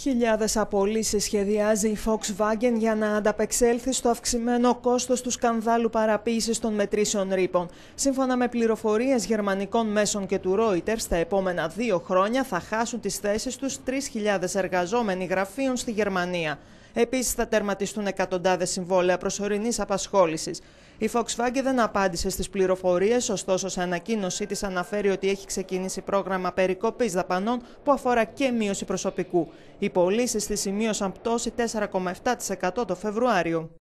Χιλιάδες απολύσεις σχεδιάζει η Volkswagen για να ανταπεξέλθει στο αυξημένο κόστος του σκανδάλου παραποίησης των μετρήσεων ρήπων. Σύμφωνα με πληροφορίες γερμανικών μέσων και του Reuters, τα επόμενα δύο χρόνια θα χάσουν τις θέσεις τους 3.000 εργαζόμενοι γραφείων στη Γερμανία. Επίσης θα τερματιστούν εκατοντάδες συμβόλαια προσωρινής απασχόλησης. Η Volkswagen δεν απάντησε στις πληροφορίες, ωστόσο σε ανακοίνωσή της αναφέρει ότι έχει ξεκινήσει πρόγραμμα περικοπής δαπανών που αφορά και μείωση προσωπικού. Οι πωλήσεις τη σημείωσαν πτώση 4,7% το Φεβρουάριο.